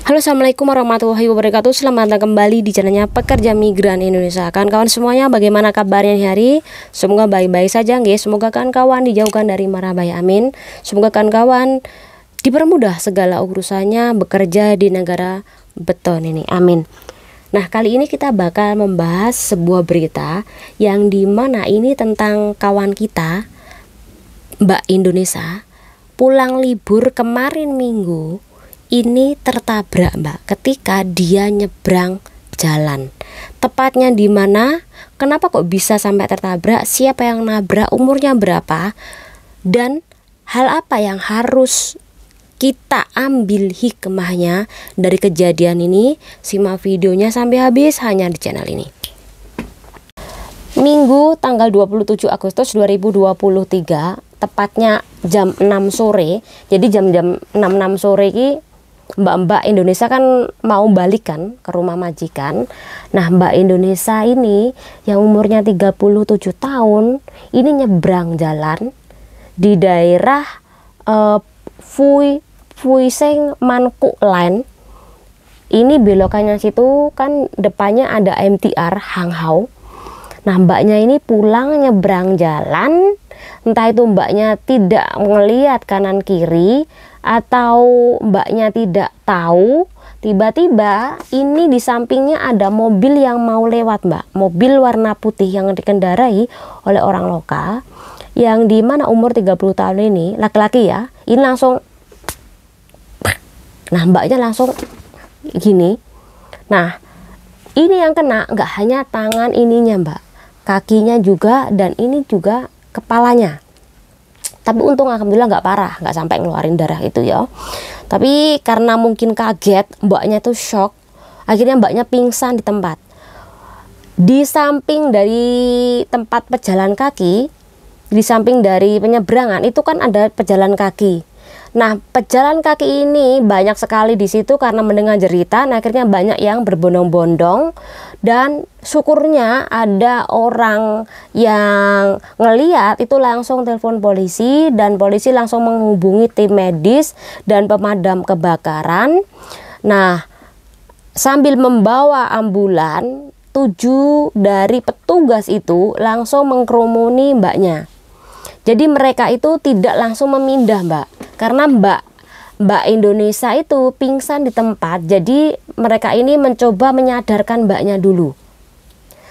Halo assalamualaikum warahmatullahi wabarakatuh Selamat datang kembali di channelnya pekerja migran Indonesia kan kawan semuanya bagaimana kabarnya hari Semoga baik-baik saja guys Semoga kan kawan dijauhkan dari marah bayi. amin Semoga kan kawan dipermudah segala urusannya Bekerja di negara beton ini amin Nah kali ini kita bakal membahas sebuah berita yang dimana ini tentang kawan kita Mbak Indonesia pulang libur kemarin minggu ini tertabrak Mbak ketika dia nyebrang jalan. Tepatnya di mana? Kenapa kok bisa sampai tertabrak? Siapa yang nabrak? Umurnya berapa? Dan hal apa yang harus kita ambil hikmahnya dari kejadian ini simak videonya sampai habis hanya di channel ini Minggu tanggal 27 Agustus 2023 tepatnya jam 6 sore jadi jam-jam 6-6 sore ini mbak-mbak Indonesia kan mau balikan ke rumah majikan. Nah, mbak Indonesia ini yang umurnya 37 tahun ini nyebrang jalan di daerah uh, eh, Fui Fuiseng Manku Line. Ini belokannya situ kan depannya ada MTR Hanghao Nah mbaknya ini pulang nyebrang jalan, entah itu mbaknya tidak melihat kanan kiri atau mbaknya tidak tahu. Tiba-tiba ini di sampingnya ada mobil yang mau lewat mbak, mobil warna putih yang dikendarai oleh orang lokal yang di mana umur 30 tahun ini laki-laki ya, ini langsung Nah mbaknya langsung gini. Nah ini yang kena nggak hanya tangan ininya mbak, kakinya juga dan ini juga kepalanya tapi untung alhamdulillah nggak parah nggak sampai ngeluarin darah itu ya tapi karena mungkin kaget mbaknya tuh shock akhirnya mbaknya pingsan di tempat di samping dari tempat pejalan kaki di samping dari penyeberangan itu kan ada pejalan kaki Nah, pejalan kaki ini banyak sekali di situ karena mendengar jeritan, nah, akhirnya banyak yang berbondong-bondong dan syukurnya ada orang yang ngeliat itu langsung telepon polisi dan polisi langsung menghubungi tim medis dan pemadam kebakaran nah sambil membawa ambulan tujuh dari petugas itu langsung mengkerumuni mbaknya jadi mereka itu tidak langsung memindah mbak karena mbak Mbak Indonesia itu pingsan di tempat, jadi mereka ini mencoba menyadarkan mbaknya dulu.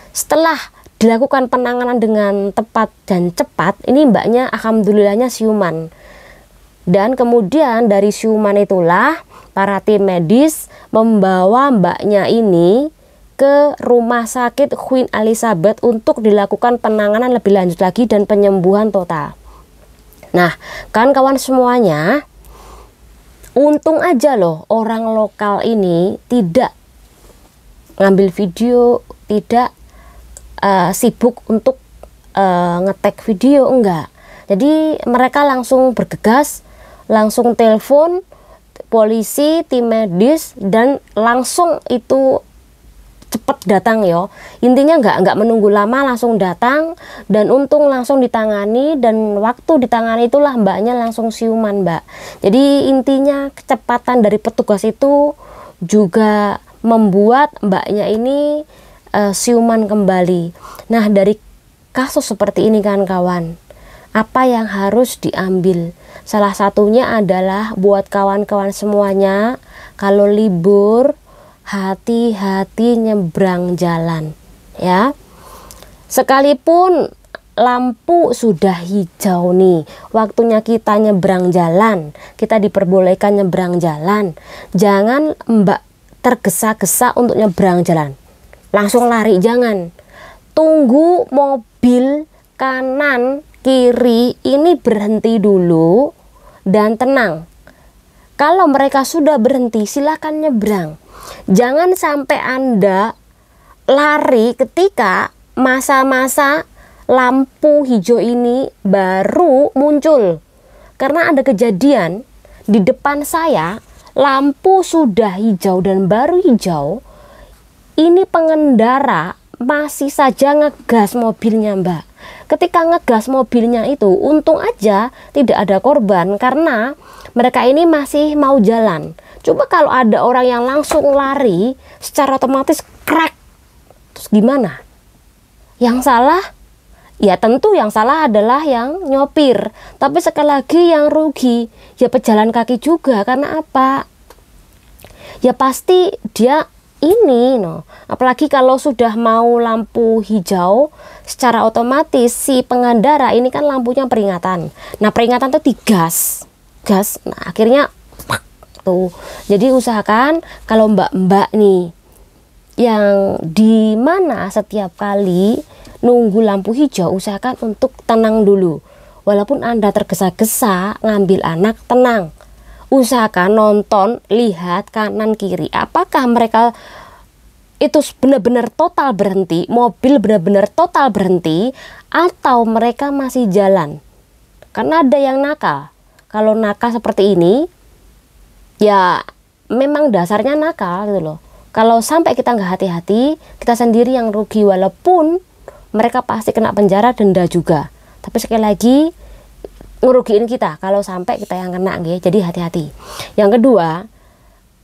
Setelah dilakukan penanganan dengan tepat dan cepat, ini mbaknya alhamdulillahnya siuman. Dan kemudian dari siuman itulah para tim medis membawa mbaknya ini ke rumah sakit Queen Elizabeth untuk dilakukan penanganan lebih lanjut lagi dan penyembuhan total. Nah, kawan-kawan semuanya, untung aja loh orang lokal ini tidak ngambil video, tidak uh, sibuk untuk uh, ngetek video enggak. Jadi mereka langsung bergegas, langsung telepon polisi, tim medis dan langsung itu cepat datang ya intinya nggak nggak menunggu lama langsung datang dan untung langsung ditangani dan waktu ditangani itulah mbaknya langsung siuman mbak jadi intinya kecepatan dari petugas itu juga membuat mbaknya ini uh, siuman kembali nah dari kasus seperti ini kan kawan apa yang harus diambil. Salah satunya adalah buat kawan-kawan semuanya, kalau libur hati-hati nyebrang jalan ya sekalipun lampu sudah hijau nih waktunya kita nyebrang jalan kita diperbolehkan nyebrang jalan jangan mbak tergesa-gesa untuk nyebrang jalan langsung lari jangan tunggu mobil kanan kiri ini berhenti dulu dan tenang kalau mereka sudah berhenti, silakan nyebrang. Jangan sampai Anda lari ketika masa-masa lampu hijau ini baru muncul. Karena ada kejadian di depan saya, lampu sudah hijau dan baru hijau. Ini pengendara masih saja ngegas mobilnya, Mbak. Ketika ngegas mobilnya itu, untung aja tidak ada korban karena mereka ini masih mau jalan. Coba kalau ada orang yang langsung lari secara otomatis crack. Terus gimana? Yang salah Ya tentu yang salah adalah yang nyopir, tapi sekali lagi yang rugi ya pejalan kaki juga karena apa? Ya pasti dia ini no. Apalagi kalau sudah mau lampu hijau, secara otomatis si pengendara ini kan lampunya peringatan. Nah, peringatan itu digas gas nah akhirnya tuh jadi usahakan kalau mbak-mbak nih yang di mana setiap kali nunggu lampu hijau usahakan untuk tenang dulu walaupun anda tergesa-gesa ngambil anak tenang usahakan nonton lihat kanan kiri apakah mereka itu benar-benar total berhenti, mobil benar-benar total berhenti, atau mereka masih jalan. Karena ada yang nakal kalau nakal seperti ini ya memang dasarnya nakal gitu loh kalau sampai kita nggak hati-hati kita sendiri yang rugi walaupun mereka pasti kena penjara denda juga tapi sekali lagi ngerugiin kita kalau sampai kita yang kena gitu jadi hati-hati yang kedua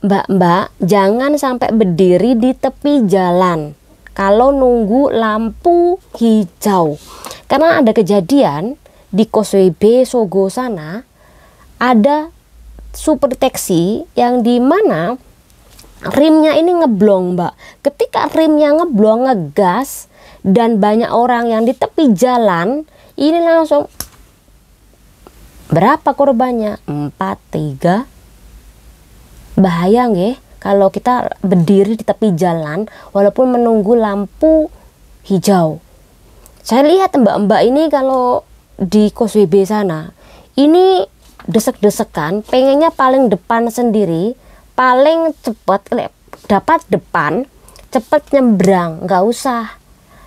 mbak-mbak jangan sampai berdiri di tepi jalan kalau nunggu lampu hijau karena ada kejadian di Koswebe Sogo sana ada super teksi yang di mana rimnya ini ngeblong mbak ketika rimnya ngeblong ngegas dan banyak orang yang di tepi jalan ini langsung berapa korbannya tiga bahaya nggih ya, kalau kita berdiri di tepi jalan walaupun menunggu lampu hijau saya lihat mbak-mbak ini kalau di Koswebe sana ini desek-desekan pengennya paling depan sendiri paling cepat dapat depan cepat nyebrang nggak usah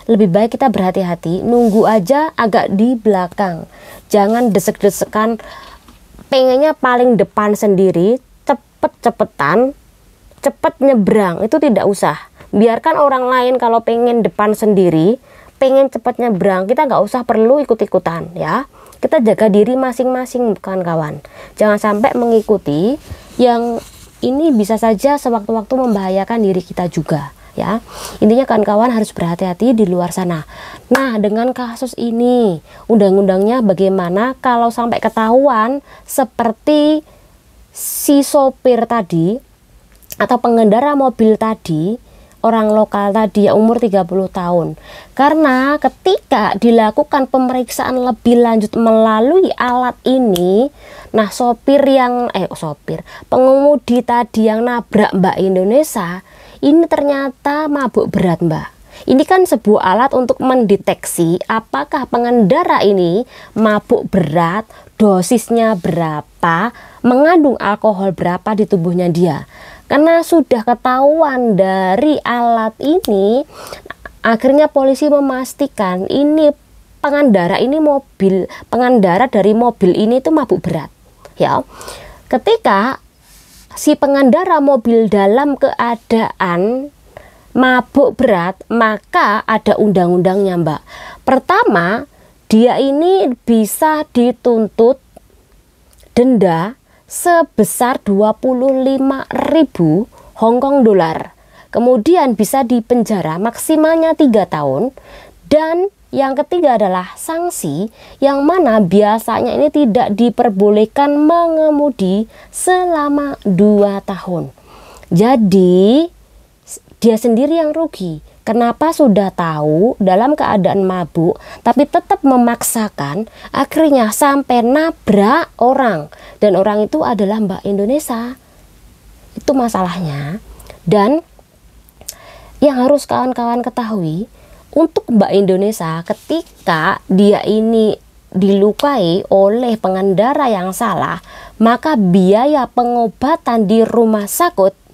lebih baik kita berhati-hati nunggu aja agak di belakang jangan desek-desekan pengennya paling depan sendiri cepet-cepetan cepet nyebrang itu tidak usah biarkan orang lain kalau pengen depan sendiri pengen cepet nyebrang kita nggak usah perlu ikut-ikutan ya kita jaga diri masing-masing kawan kawan jangan sampai mengikuti yang ini bisa saja sewaktu-waktu membahayakan diri kita juga ya intinya kawan-kawan harus berhati-hati di luar sana nah dengan kasus ini undang-undangnya bagaimana kalau sampai ketahuan seperti si sopir tadi atau pengendara mobil tadi orang lokal tadi ya umur 30 tahun. Karena ketika dilakukan pemeriksaan lebih lanjut melalui alat ini, nah sopir yang eh sopir, pengemudi tadi yang nabrak Mbak Indonesia, ini ternyata mabuk berat, Mbak. Ini kan sebuah alat untuk mendeteksi apakah pengendara ini mabuk berat, dosisnya berapa, mengandung alkohol berapa di tubuhnya dia. Karena sudah ketahuan dari alat ini, akhirnya polisi memastikan ini pengendara ini mobil, pengendara dari mobil ini itu mabuk berat. Ya. Ketika si pengendara mobil dalam keadaan mabuk berat, maka ada undang-undangnya, Mbak. Pertama, dia ini bisa dituntut denda sebesar ribu Hongkong dolar. Kemudian bisa dipenjara maksimalnya tiga tahun dan yang ketiga adalah sanksi yang mana biasanya ini tidak diperbolehkan mengemudi selama dua tahun. Jadi dia sendiri yang rugi Kenapa sudah tahu dalam keadaan mabuk tapi tetap memaksakan akhirnya sampai nabrak orang dan orang itu adalah Mbak Indonesia. Itu masalahnya. Dan yang harus kawan-kawan ketahui untuk Mbak Indonesia ketika dia ini dilukai oleh pengendara yang salah, maka biaya pengobatan di rumah sakit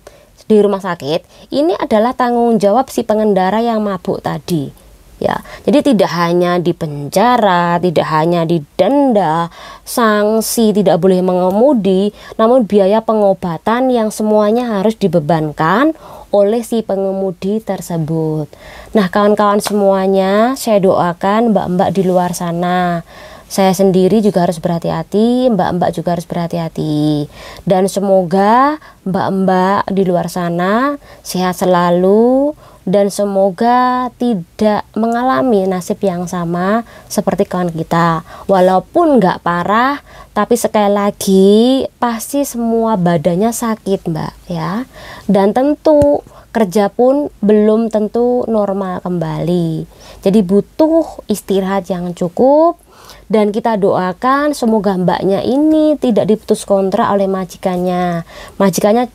di rumah sakit ini adalah tanggung jawab si pengendara yang mabuk tadi ya jadi tidak hanya di penjara tidak hanya didenda sanksi tidak boleh mengemudi namun biaya pengobatan yang semuanya harus dibebankan oleh si pengemudi tersebut nah kawan-kawan semuanya saya doakan mbak-mbak di luar sana saya sendiri juga harus berhati-hati, mbak-mbak juga harus berhati-hati. Dan semoga mbak-mbak di luar sana sehat selalu dan semoga tidak mengalami nasib yang sama seperti kawan kita. Walaupun nggak parah, tapi sekali lagi pasti semua badannya sakit, Mbak, ya. Dan tentu kerja pun belum tentu normal kembali. Jadi butuh istirahat yang cukup, dan kita doakan semoga mbaknya ini tidak diputus kontrak oleh majikannya. Majikannya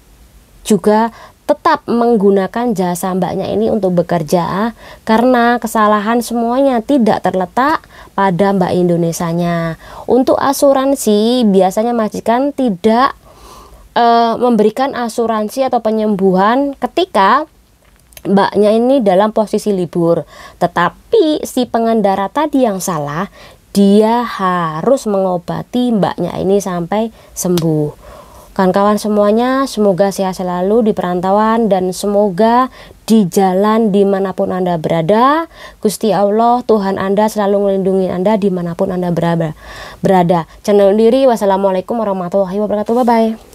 juga tetap menggunakan jasa mbaknya ini untuk bekerja karena kesalahan semuanya tidak terletak pada mbak Indonesianya. Untuk asuransi biasanya majikan tidak e, memberikan asuransi atau penyembuhan ketika mbaknya ini dalam posisi libur. Tetapi si pengendara tadi yang salah, dia harus mengobati mbaknya ini sampai sembuh. Kawan-kawan semuanya, semoga sehat selalu di perantauan dan semoga di jalan dimanapun Anda berada, Gusti Allah, Tuhan Anda selalu melindungi Anda dimanapun Anda berada. Berada. Channel diri, wassalamualaikum warahmatullahi wabarakatuh. Bye-bye.